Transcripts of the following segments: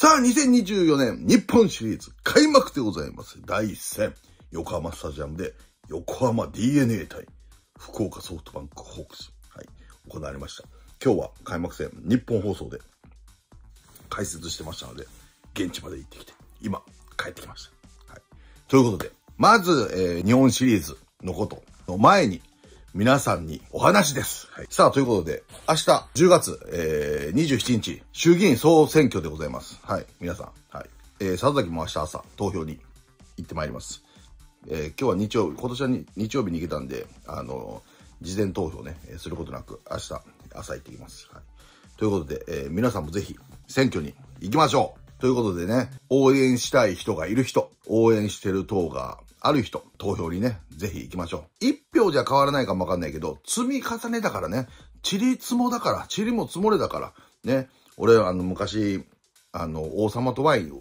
さあ、2024年日本シリーズ開幕でございます。第1戦、横浜スタジアムで横浜 DNA 対福岡ソフトバンクホークス。はい、行われました。今日は開幕戦、日本放送で解説してましたので、現地まで行ってきて、今、帰ってきました。はい。ということで、まず、えー、日本シリーズのことの前に、皆さんにお話です。はい、さあ、ということで、明日10月、えー、27日、衆議院総選挙でございます。はい、皆さん。はい。えー、佐々木も明日朝、投票に行ってまいります。えー、今日は日曜日、今年は日曜日に行けたんで、あのー、事前投票ね、えー、することなく、明日、朝行ってきます。はい。ということで、えー、皆さんもぜひ、選挙に行きましょうということでね、応援したい人がいる人、応援してる党がある人、投票にね、ぜひ行きましょう。票じゃ変わらないかもわかんないけど、積み重ねだからね、ちりつもだから、ちりも積もれだから、ね、俺、あの、昔、あの、王様とワイン、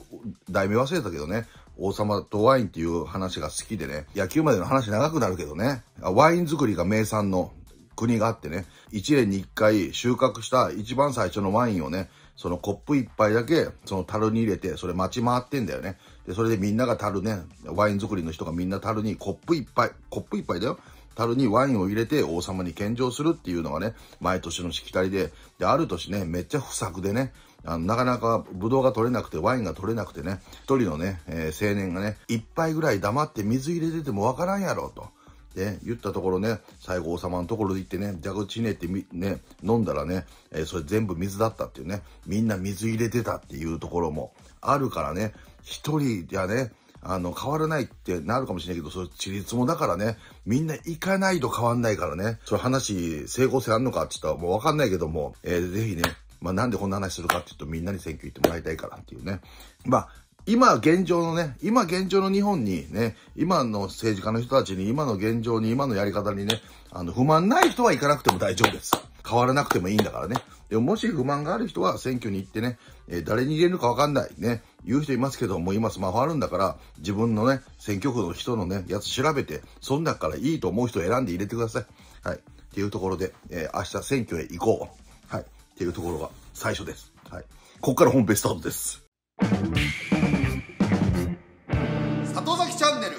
題名忘れたけどね、王様とワインっていう話が好きでね、野球までの話長くなるけどね、ワイン作りが名産の国があってね、1年に1回収穫した一番最初のワインをね、そのコップ1杯だけ、その樽に入れて、それ待ち回ってんだよね。で、それでみんなが樽ね、ワイン作りの人がみんな樽にコップ1杯、コップ1杯だよ。樽にワインを入れて王様に献上するっていうのがね、毎年のしきたりで、で、ある年ね、めっちゃ不作でね、あのなかなかブドウが取れなくてワインが取れなくてね、一人のね、えー、青年がね、一杯ぐらい黙って水入れててもわからんやろと。で、言ったところね、最後王様のところで行ってね、蛇口ひねってみ、ね、飲んだらね、えー、それ全部水だったっていうね、みんな水入れてたっていうところもあるからね、一人じゃね、あの、変わらないってなるかもしれないけど、そチ地ツもだからね、みんな行かないと変わんないからね、そういう話、整合性あんのかって言ったらもうわかんないけども、えー、ぜひね、まあ、なんでこんな話するかって言うとみんなに選挙行ってもらいたいからっていうね。まあ、今現状のね、今現状の日本にね、今の政治家の人たちに、今の現状に、今のやり方にね、あの、不満ない人は行かなくても大丈夫です。変わらなくてもいいんだからね。でも、もし不満がある人は選挙に行ってね、えー、誰に入れるかわかんない。ね。言う人いますけど、もう今スマホあるんだから、自分のね、選挙区の人のね、やつ調べて、そん中からいいと思う人を選んで入れてください。はい。っていうところで、えー、明日選挙へ行こう。はい。っていうところが最初です。はい。こっから本編スタートです。里崎チャンネル。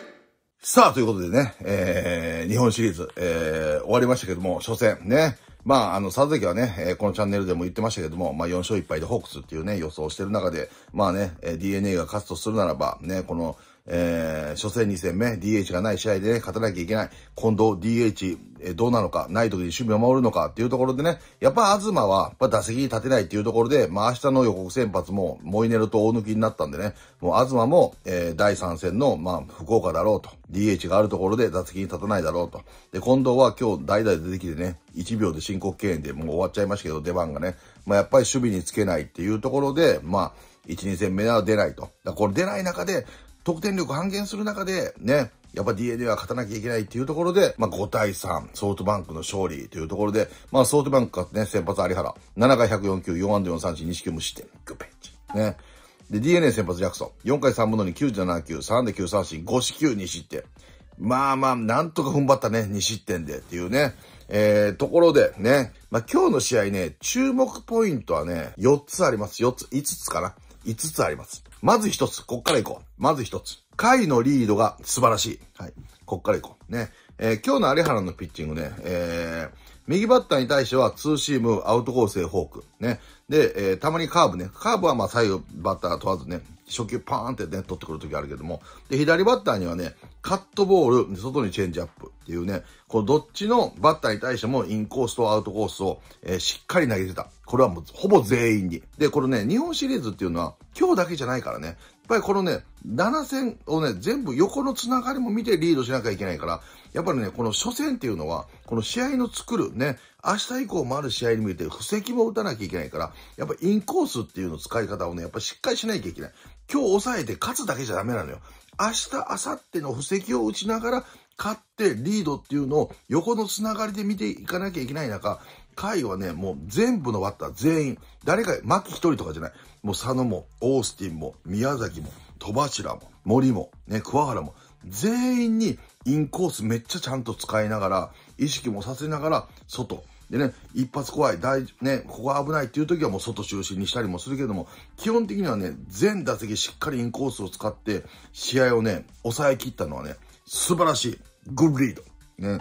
さあ、ということでね、えー、日本シリーズ、えー、終わりましたけども、初戦ね、まあ、あの、佐々木はね、えー、このチャンネルでも言ってましたけども、まあ、4勝1敗でホークスっていうね、予想してる中で、まあね、えー、DNA が勝つとするならば、ね、この、えー、初戦2戦目、DH がない試合でね、勝たなきゃいけない。今度 DH、えー、どうなのか、ない時に守備を守るのかっていうところでね、やっぱ東は、やっぱ打席に立てないっていうところで、まあ明日の予告先発も、モイネルと大抜きになったんでね、もう東も、えー、第3戦の、まあ福岡だろうと、DH があるところで打席に立たないだろうと。で、近藤は今日代々出てきてね、1秒で申告敬遠でもう終わっちゃいましたけど、出番がね、まあやっぱり守備につけないっていうところで、まあ、1、2戦目は出ないと。だこれ出ない中で、得点力半減する中で、ね、やっぱ DNA は勝たなきゃいけないっていうところで、まあ、5対3、ソフトバンクの勝利というところで、まあ、ソフトバンク勝ね、先発有原、7回104球、4安打4三振、2四球無失点、グペッチ。ね。で、DNA 先発ジャクソン、4回3分の2、97球、3で9三振、5四球2失点。まあまあ、なんとか踏ん張ったね、2失点でっていうね。えー、ところでね、まあ、今日の試合ね、注目ポイントはね、4つあります。4つ、5つかな。5つあります。まず一つ、こっから行こう。まず一つ。回のリードが素晴らしい。はい。こっから行こう。ね。えー、今日の有原のピッチングね、えー、右バッターに対してはツーシーム、アウトコスへフォーク。ね。で、えー、たまにカーブね。カーブはまあ左右バッター問わずね、初球パーンってね、取ってくる時あるけども。で、左バッターにはね、カットボール、外にチェンジアップっていうね、こうどっちのバッターに対してもインコースとアウトコースを、えー、しっかり投げてた。これはもうほぼ全員に。で、これね、日本シリーズっていうのは、今日だけじゃないからね。やっぱりこのね、7戦をね、全部横のつながりも見てリードしなきゃいけないから、やっぱりね、この初戦っていうのは、この試合の作るね、明日以降もある試合に向いて布石も打たなきゃいけないから、やっぱインコースっていうの使い方をね、やっぱしっかりしなきゃいけない。今日抑えて勝つだけじゃダメなのよ。明日、明後日の布石を打ちながら、勝ってリードっていうのを横のつながりで見ていかなきゃいけない中、回はね、もう全部のバッター全員、誰か、牧一人とかじゃない。もう佐野も、オースティンも、宮崎も、戸柱も、森も、ね、桑原も、全員にインコースめっちゃちゃんと使いながら、意識もさせながら、外。でね、一発怖い、大、ね、ここ危ないっていう時はもう外中心にしたりもするけども、基本的にはね、全打席しっかりインコースを使って、試合をね、抑え切ったのはね、素晴らしい。グッリード。ね。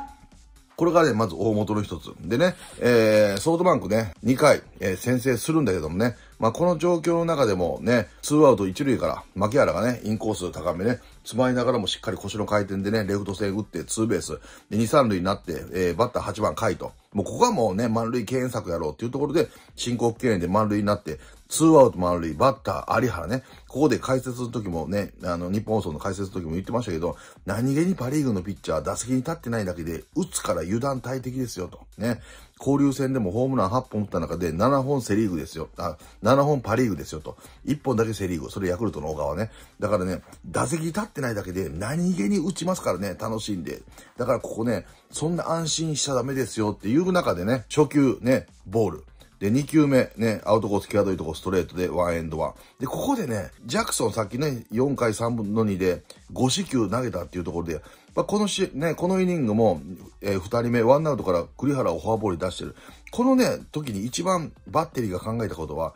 これがね、まず大元の一つ。でね、えー、ソフトバンクね、2回、えー、先制するんだけどもね、まあ、この状況の中でもね、2アウト1塁から、牧原がね、インコース高めね、つまりながらもしっかり腰の回転でね、レフト線打って2ベース、で、2、3塁になって、えー、バッター8番、カイト。もうここはもうね、満塁敬遠策やろうっていうところで、申告敬遠で満塁になって、ツーアウト満塁、バッター、有原ね。ここで解説の時もね、あの、日本放送の解説の時も言ってましたけど、何気にパリーグのピッチャー、打席に立ってないだけで、打つから油断大敵ですよ、と。ね。交流戦でもホームラン8本打った中で、7本セリーグですよ。あ、7本パリーグですよ、と。1本だけセリーグ。それヤクルトの小川ね。だからね、打席に立ってないだけで、何気に打ちますからね、楽しんで。だからここね、そんな安心しちゃダメですよっていう中でね、初球ね、ボール。で、2球目、ね、アウトコース、際どいとこストレートで、ワンエンドワン。で、ここでね、ジャクソンさっきね、4回3分の2で、5四球投げたっていうところで、まあ、このし、ね、このイニングも、えー、2人目、ワンアウトから栗原をフォアボール出してる。このね、時に一番バッテリーが考えたことは、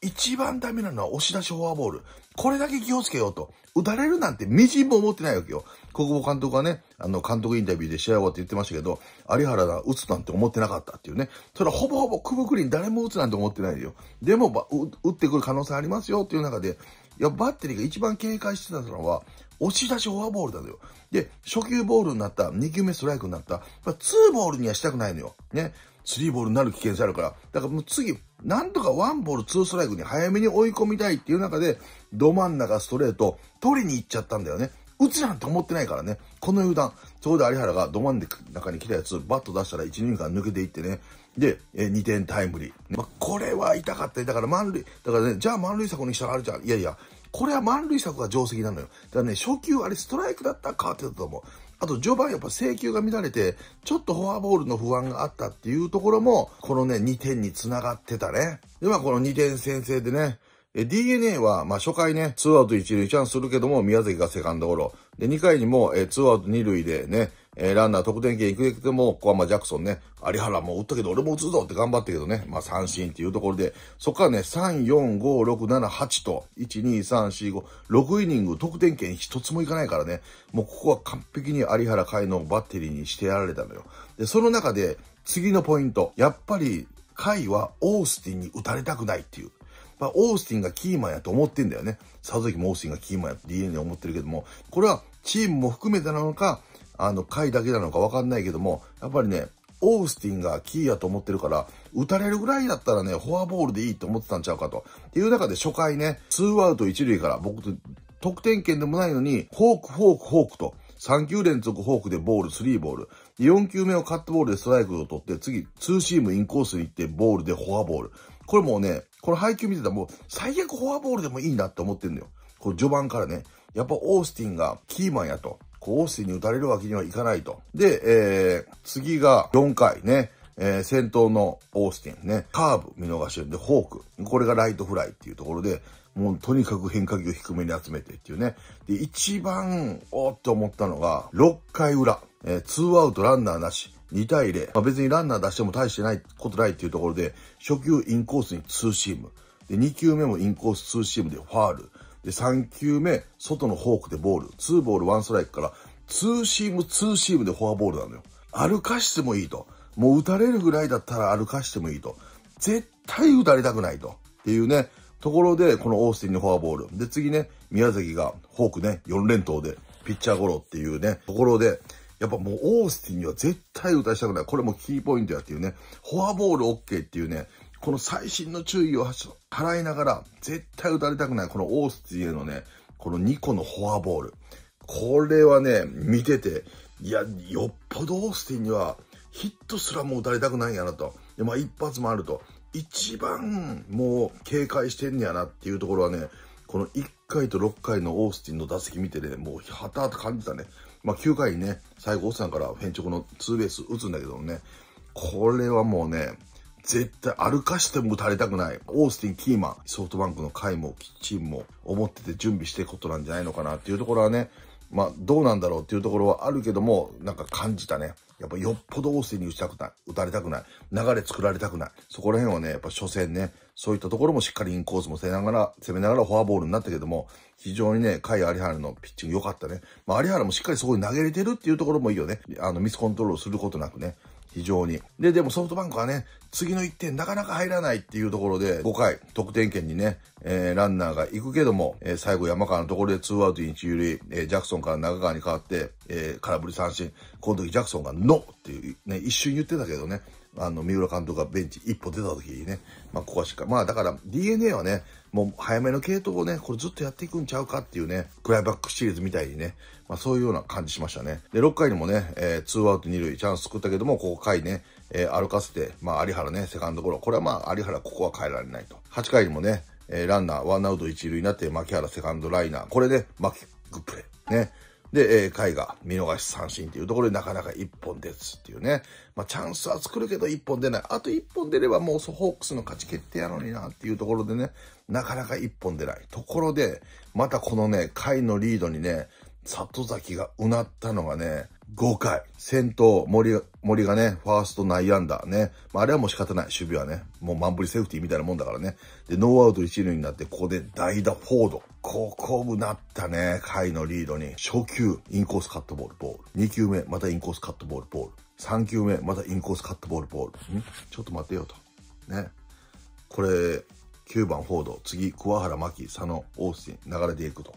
一番ダメなのは押し出しフォアボール。これだけ気をつけようと。打たれるなんてみじんも思ってないわけよ。小久保監督はね、あの、監督インタビューで試合終わって言ってましたけど、有原が打つなんて思ってなかったっていうね。それほぼほぼ久保クリン誰も打つなんて思ってないよ。でも、ば打ってくる可能性ありますよっていう中で、いや、バッテリーが一番警戒してたのは、押し出しフォアボールだよ。で、初球ボールになった、2球目ストライクになった、まあ、2ボールにはしたくないのよ。ね。3ボールになる危険性あるから。だからもう次、なんとか1ボール2ストライクに早めに追い込みたいっていう中で、ど真ん中ストレート、取りに行っちゃったんだよね。打つなんて思ってないからね。この油断。ちょうど有原がど真ん中に来たやつ、バット出したら1、2間抜けていってね。で、え2点タイムリー。まこれは痛かった。だから満塁、だからね、じゃあ満塁策にしたらあるじゃん。いやいや、これは満塁策が定石なのよ。だからね、初球あれストライクだったら変わってたと思う。あと序盤やっぱ制球が乱れて、ちょっとフォアボールの不安があったっていうところも、このね、2点に繋がってたね。で、まあこの2点先制でね、え DNA は、まあ、初回ね、ツーアウト一塁チャンスするけども、宮崎がセカンドゴロ。で、2回にも、えー、ツーアウト二塁でね、えー、ランナー得点圏行くでも、ここはまジャクソンね、有原も打ったけど俺も打つぞって頑張ったけどね、まあ三振っていうところで、そこからね、3、4、5、6、7、8と、1、2、3、4、5、6イニング得点圏一つもいかないからね、もうここは完璧に有原海のバッテリーにしてやられたのよ。で、その中で、次のポイント、やっぱり、海はオースティンに打たれたくないっていう。まあ、オースティンがキーマンやと思ってんだよね。佐々木もオースティンがキーマンやって DNA 思ってるけども、これはチームも含めてなのか、あの、回だけなのかわかんないけども、やっぱりね、オースティンがキーやと思ってるから、打たれるぐらいだったらね、フォアボールでいいと思ってたんちゃうかと。っていう中で初回ね、2アウト1塁から僕と得点圏でもないのに、フォーク、フォーク、フォークと、3球連続フォークでボール、3ボール。4球目をカットボールでストライクを取って、次、ツーシームインコースに行ってボールでフォアボール。これもうね、この配球見てたらもう最悪フォアボールでもいいんだって思ってんのよ。こう序盤からね。やっぱオースティンがキーマンやと。こうオースティンに打たれるわけにはいかないと。で、えー、次が4回ね。えー、先頭のオースティンね、カーブ見逃してるんで、ホーク。これがライトフライっていうところで、もうとにかく変化球を低めに集めてっていうね。で、一番、おーって思ったのが、6回裏、えー、2アウトランナーなし。2対0。まあ、別にランナー出しても大してないことないっていうところで、初球インコースにツーシーム。で、2球目もインコースツーシームでファール。で、3球目、外のフォークでボール。ツーボールワンストライクから、ツーシーム、ツーシームでフォアボールなのよ。歩かしてもいいと。もう打たれるぐらいだったら歩かしてもいいと。絶対打たれたくないと。っていうね、ところで、このオースティンのフォアボール。で、次ね、宮崎がフォークね、4連投で、ピッチャーゴロっていうね、ところで、やっぱもうオースティンには絶対打たしたくない。これもキーポイントやっていうね、フォアボール OK っていうね、この最新の注意を払いながら、絶対打たれたくない、このオースティンへのね、この2個のフォアボール。これはね、見てて、いや、よっぽどオースティンには、ヒットすらも打たれたくないんやなと。で、まあ一発もあると。一番もう警戒してんねやなっていうところはね、この1回と6回のオースティンの打席見てね、もうハタ感じたね。まあ、9回にね、最後、オスさんからフェンチョコのツーベース打つんだけどもね、これはもうね、絶対歩かしても打たれたくない。オースティン・キーマン、ソフトバンクの回も、キッチンも思ってて準備していくことなんじゃないのかなっていうところはね、まあ、どうなんだろうっていうところはあるけども、なんか感じたね。やっぱよっぽど旺盛に打ちたくない。打たれたくない。流れ作られたくない。そこら辺はね、やっぱ初戦ね、そういったところもしっかりインコースも攻めながら、攻めながらフォアボールになったけども、非常にね、甲斐有原のピッチング良かったね。まあ、有原もしっかりそこに投げれてるっていうところもいいよね。あの、ミスコントロールすることなくね。非常に。で、でもソフトバンクはね、次の1点なかなか入らないっていうところで、5回、得点圏にね、えー、ランナーが行くけども、えー、最後山川のところで2アウト1塁、えー、ジャクソンから中川に変わって、えー、空振り三振。この時ジャクソンがノっていうね、一瞬言ってたけどね、あの、三浦監督がベンチ一歩出た時にね、まあ、ここはしっかり。まあ、だから DNA はね、もう早めの系統をね、これずっとやっていくんちゃうかっていうね、クライバックシリーズみたいにね、まあ、そういうような感じしましたね。で、6回にもね、えー、2アウト2塁チャンス作ったけども、ここ回ね、えー、歩かせて、まあ、有原ね、セカンドゴロ。これはまあ、有原ここは変えられないと。8回にもね、えー、ランナー、ワンアウト1塁になって、牧原セカンドライナー。これで、ね、マキックプレイ。ね。で、えー、回が見逃し三振っていうところでなかなか一本出つっていうね。まあ、チャンスは作るけど一本出ない。あと一本出ればもうソホークスの勝ち決定やのになっていうところでね、なかなか一本出ない。ところで、またこのね、回のリードにね、里崎がうなったのがね、5回、先頭、森、森がね、ファースト内安打ね。まあ、あれはもう仕方ない、守備はね。もうマンブリセーフティーみたいなもんだからね。で、ノーアウト1塁になって、ここで代打フォード。ここうなったね、回のリードに。初球、インコースカットボール、ボール。2球目、またインコースカットボール、ボール。3球目、またインコースカットボール、ボール。んちょっと待ってよと。ね。これ、9番フォード、次、桑原真希、佐野、オースティン、流れていくと。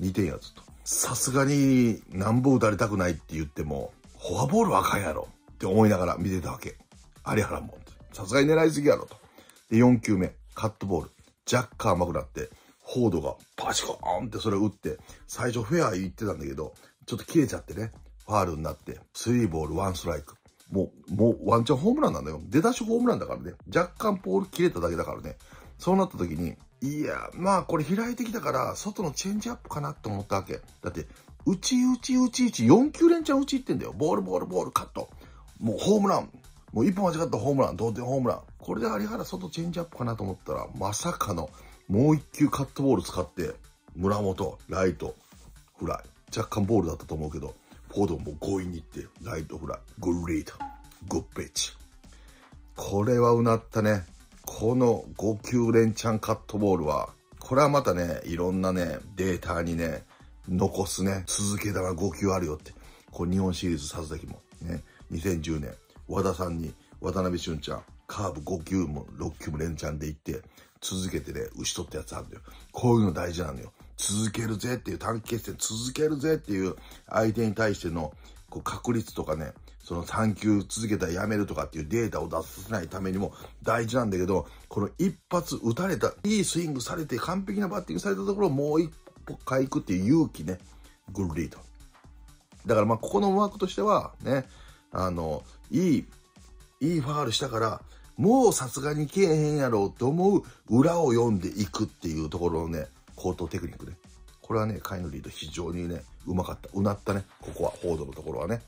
2点やつと。さすがに何ぼ打たれたくないって言っても、フォアボールはあかんやろって思いながら見てたわけ。有原も。さすがに狙いすぎやろと。で、4球目、カットボール。若干甘くなって、フォードがバチコーンってそれを打って、最初フェア言ってたんだけど、ちょっと切れちゃってね、ファールになって、スリーボール、ワンストライク。もう、もうワンチャンホームランなんだよ。出だしホームランだからね。若干ポール切れただけだからね。そうなった時に、いや、まあこれ開いてきたから、外のチェンジアップかなと思ったわけ。だって、うちうちうちうち、4球連チャンうちいってんだよ。ボールボールボールカット。もうホームラン。もう一歩間違ったホームラン、同点ホームラン。これで有原外チェンジアップかなと思ったら、まさかの、もう一球カットボール使って、村本、ライト、フライ。若干ボールだったと思うけど、フォードも強引に行って、ライトフライ、グリード、グッペッチ。これはうなったね。この5球連チャンカットボールは、これはまたね、いろんなね、データにね、残すね、続けたら5球あるよって。こう日本シリーズさずきも、ね、2010年、和田さんに渡辺俊ちゃん、カーブ5球も6球も連チャンでいって、続けてね、牛取ったやつあるんだよ。こういうの大事なのよ。続けるぜっていう短期決戦、続けるぜっていう相手に対してのこう確率とかね、その産休続けたらやめるとかっていうデータを出させないためにも大事なんだけど、この一発打たれた、いいスイングされて完璧なバッティングされたところをもう一歩回行くっていう勇気ね、グルリーと。だからまあここのワークとしては、ね、あの、いい、いいファールしたから、もうさすがにけえへんやろうと思う裏を読んでいくっていうところのね、高等テクニックね。これはね、カイのリード非常にね、うまかった。うなったね。ここは、フォードのところはね。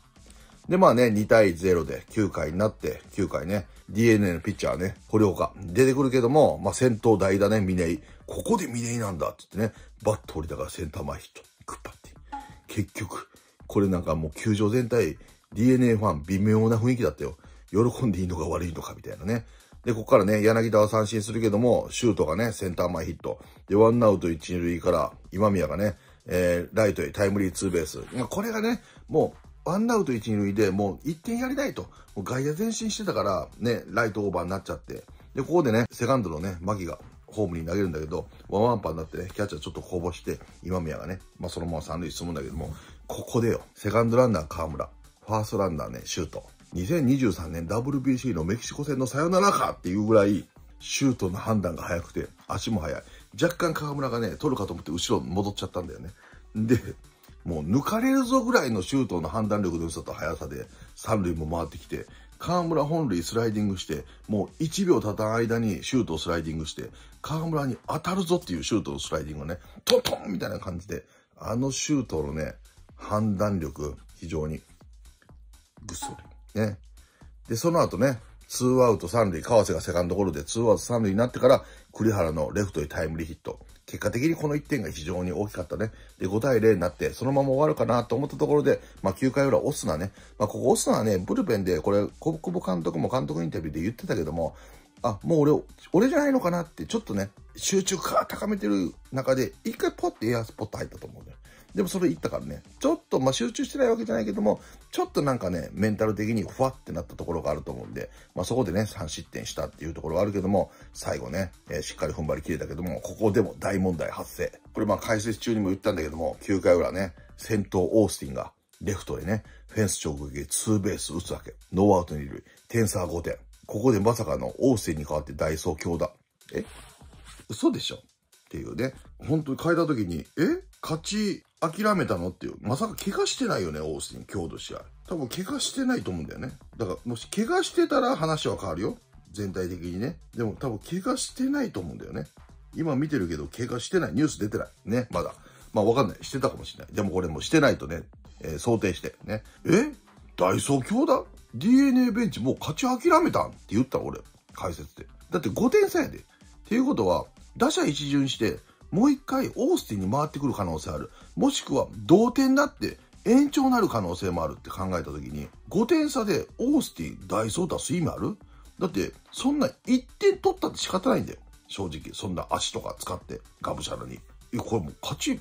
で、まあね、2対0で9回になって、9回ね、DNA のピッチャーね、堀岡、出てくるけども、まあ先頭代だね、峰井。ここで峰井なんだって言ってね、バット降りたからセンター前ヒット、クッパって。結局、これなんかもう球場全体、DNA ファン微妙な雰囲気だったよ。喜んでいいのか悪いのかみたいなね。で、ここからね、柳田は三振するけども、シュートがね、センター前ヒット。で、ワンアウト一塁から、今宮がね、えー、ライトへタイムリーツーベース。これがね、もう、ワンアウト一、二塁でもう1点やりたいと。外野前進してたから、ね、ライトオーバーになっちゃって。で、ここでね、セカンドのね、マギがホームに投げるんだけど、ワンワンパーになってね、キャッチャーちょっとこぼして、今宮がね、まあ、そのまま三塁進むんだけども、ここでよ、セカンドランナー河村、ファーストランナーね、シュート。2023年 WBC のメキシコ戦のサヨナラかっていうぐらい、シュートの判断が早くて、足も速い。若干河村がね、取るかと思って後ろ戻っちゃったんだよね。で、もう抜かれるぞぐらいのシュートの判断力の良さと速さで三塁も回ってきて、河村本塁スライディングして、もう1秒経たん間にシュートをスライディングして、河村に当たるぞっていうシュートのスライディングをね、トントンみたいな感じで、あのシュートのね、判断力、非常に、ぐっそり。ね。で、その後ね、ツーアウト三塁、川瀬がセカンドゴロでツーアウト三塁になってから、栗原のレフトへタイムリーヒット。結果的にこの1点が非常に大きかったね。で、5対0になって、そのまま終わるかなと思ったところで、まあ、9回裏、オスナね。まあ、ここオスナはね、ブルペンで、これ、小久保監督も監督インタビューで言ってたけども、あ、もう俺、俺じゃないのかなって、ちょっとね、集中か、高めてる中で、一回ポッてエアスポット入ったと思うね。でもそれ言ったからね、ちょっと、まあ、集中してないわけじゃないけども、ちょっとなんかね、メンタル的にふわってなったところがあると思うんで、まあ、そこでね、3失点したっていうところはあるけども、最後ね、えー、しっかり踏ん張り切れたけども、ここでも大問題発生。これま解説中にも言ったんだけども、9回裏ね、先頭オースティンが、レフトでね、フェンス直撃、ツーベース打つわけ。ノーアウト2塁、点差は5点。ここでまさかのオースティンに代わってダイソー強打。え嘘でしょっていうね。本当に変えた時に、え勝ち諦めたのっていう。まさか怪我してないよね、オースティン、今日の試合。多分怪我してないと思うんだよね。だから、もし怪我してたら話は変わるよ。全体的にね。でも多分怪我してないと思うんだよね。今見てるけど、怪我してない。ニュース出てない。ね、まだ。まあわかんない。してたかもしれない。でもこれもうしてないとね、えー、想定して。ね。えダイソー強だ ?DNA ベンチもう勝ち諦めたんって言った俺。解説で。だって5点差やで。っていうことは、打者一巡して、もう一回オースティンに回ってくる可能性ある。もしくは同点だって延長になる可能性もあるって考えた時に、5点差でオースティン、ダイソー出す意味あるだって、そんな1点取ったって仕方ないんだよ。正直。そんな足とか使って、がぶしゃらに。え、これもう勝ち、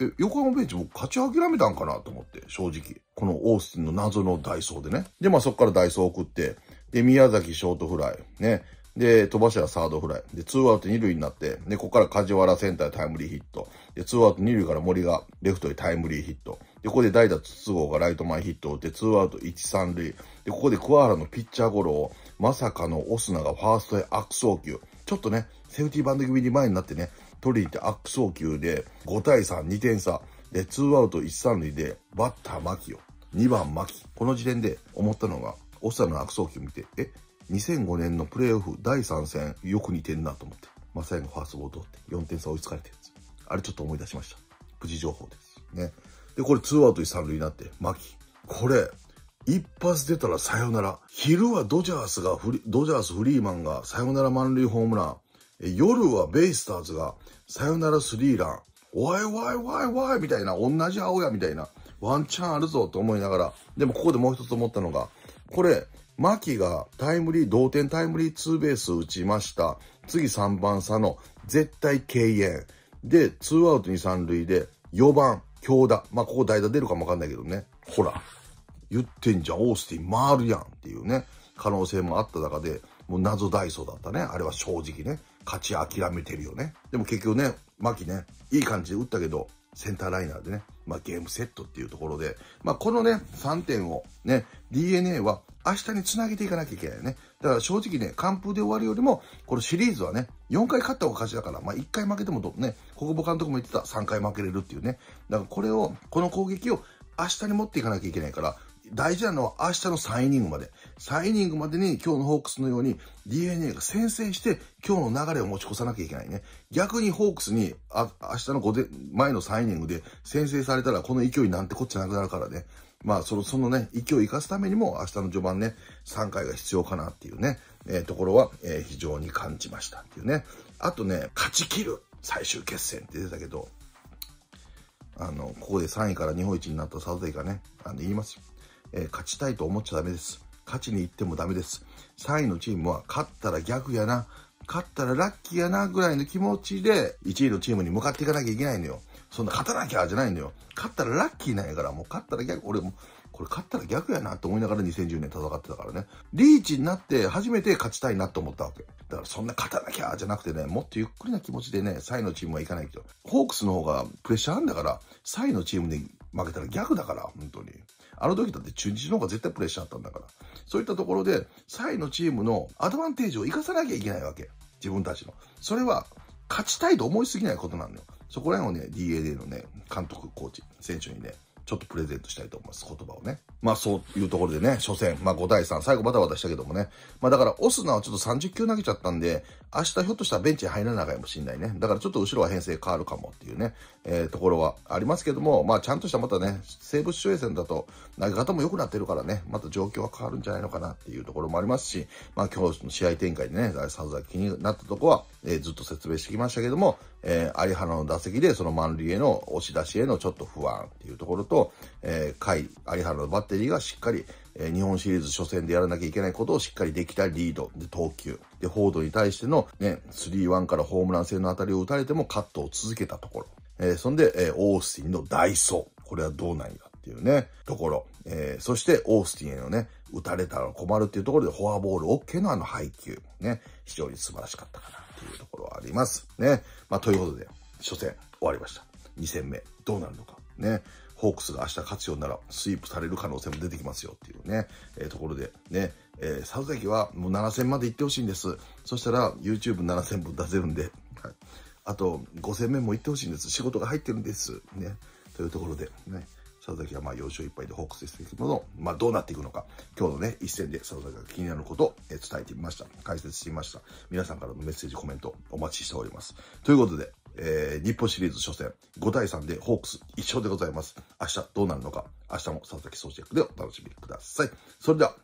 え、横浜ベンチもう勝ち諦めたんかなと思って、正直。このオースティンの謎のダイソーでね。で、まあそっからダイソー送って、で、宮崎ショートフライ、ね。で、飛ばしはサードフライ。で、ツーアウト二塁になって、で、ここから梶原センタータイムリーヒット。で、ツーアウト二塁から森がレフトにタイムリーヒット。で、ここで代打筒号がライト前ヒットを打って、ツーアウト一三塁。で、ここで桑原のピッチャーゴロを、まさかのオスナがファーストへ悪送球。ちょっとね、セーフティーバンド気味に前になってね、取りに行って悪送球で、5対3、2点差。で、ツーアウト一三塁で、バッター牧を。2番牧。この時点で思ったのが、オスナの悪送球見て、え、2005年のプレーオフ第3戦、よく似てんなと思って。まさ最後ファーストボール取って4点差追いつかれてるんですあれちょっと思い出しました。プチ情報です。ね。で、これ2アウト3塁になって、キ。これ、一発出たらサヨナラ。昼はドジャースがドジャースフリーマンがサヨナラ満塁ホームラン。夜はベイスターズがサヨナラスリーラン。おいおいおいおいみたいな、同じ青やみたいな、ワンチャンあるぞと思いながら、でもここでもう一つ思ったのが、これ、牧がタイムリー、同点タイムリーツーベース打ちました。次3番差の絶対敬遠。で、ツーアウトに3塁で、4番、京田。まあ、ここ代打出るかもわかんないけどね。ほら、言ってんじゃん、オースティン回るやんっていうね、可能性もあった中で、もう謎ダイソーだったね。あれは正直ね。勝ち諦めてるよね。でも結局ね、牧ね、いい感じで打ったけど、センターライナーでね、まあ、ゲームセットっていうところで、まあ、このね、3点をね、DNA は明日につなげていかなきゃいけないね。だから正直ね、完封で終わるよりも、このシリーズはね、4回勝った方が勝ちだから、まあ、1回負けてもね、国母監督も言ってた3回負けれるっていうね。だからこれを、この攻撃を明日に持っていかなきゃいけないから、大事なのは明日の3イニングまで。3イニングまでに今日のホークスのように DNA が先制して今日の流れを持ち越さなきゃいけないね。逆にホークスにあ明日の5前の3イニングで先制されたらこの勢いなんてこっちゃなくなるからね。まあ、その、そのね、勢いを生かすためにも明日の序盤ね、3回が必要かなっていうね、えー、ところは、えー、非常に感じましたっていうね。あとね、勝ち切る最終決戦って出たけど、あの、ここで3位から日本一になったサウデイがね、あの、言いますよ。えー、勝ちたいと思っちゃダメです。勝ちに行ってもダメです。3位のチームは勝ったら逆やな、勝ったらラッキーやなぐらいの気持ちで1位のチームに向かっていかなきゃいけないのよ。そんな勝たなきゃじゃないのよ。勝ったらラッキーなんやから、もう勝ったら逆、俺も、これ勝ったら逆やなと思いながら2010年戦ってたからね。リーチになって初めて勝ちたいなと思ったわけ。だからそんな勝たなきゃじゃなくてね、もっとゆっくりな気持ちでね、3位のチームはいかないけど。ホークスの方がプレッシャーあんだから、3位のチームに負けたら逆だから、本当に。あの時だって中日の方が絶対プレッシャーあったんだから。そういったところで、3位のチームのアドバンテージを生かさなきゃいけないわけ。自分たちの。それは、勝ちたいと思いすぎないことなのよ。そこら辺をね、d a a のね、監督、コーチ、選手にね、ちょっとプレゼントしたいと思います、言葉をね。まあそういうところでね、初戦、まあ5対3、最後バタバタしたけどもね。まあだから、オスナはちょっと30球投げちゃったんで、明日ひょっとしたらベンチに入らないかもしれないね。だからちょっと後ろは編成変わるかもっていうね、えー、ところはありますけども、まあちゃんとしたまたね、西部守衛戦だと投げ方も良くなってるからね、また状況は変わるんじゃないのかなっていうところもありますし、まあ今日の試合展開でね、さぞ気になったとこは、えー、ずっと説明してきましたけども、えー、有原の打席でその満塁への押し出しへのちょっと不安っていうところと、えー、甲斐、有原のバッテリーがしっかり、えー、日本シリーズ初戦でやらなきゃいけないことをしっかりできたリード、で、投球、で、フォードに対してのね、3-1からホームラン性の当たりを打たれてもカットを続けたところ。えー、そんで、えー、オースティンのダイソー。これはどうなんやっていうね、ところ。えー、そして、オースティンへのね、打たれたら困るっていうところで、フォアボール OK のあの配球。ね、非常に素晴らしかったかなっていうところはあります。ね。まあ、ということで、初戦終わりました。2戦目、どうなるのか。ね。ホークスが明日勝つようなら、スイープされる可能性も出てきますよっていうね、えー、ところで、ね、えー、サウザキはもう7000まで行ってほしいんです。そしたら、YouTube7000 本出せるんで、はい。あと、5000面も行ってほしいんです。仕事が入ってるんです。ね。というところで、ね。佐々木はまあ4勝1敗でホークスですけども、まあどうなっていくのか、今日のね、一戦で佐々木が気になることを伝えてみました。解説してみました。皆さんからのメッセージ、コメントお待ちしております。ということで、えー、日本シリーズ初戦、5対3でホークス一勝でございます。明日どうなるのか、明日も佐々木総チェックでお楽しみください。それでは、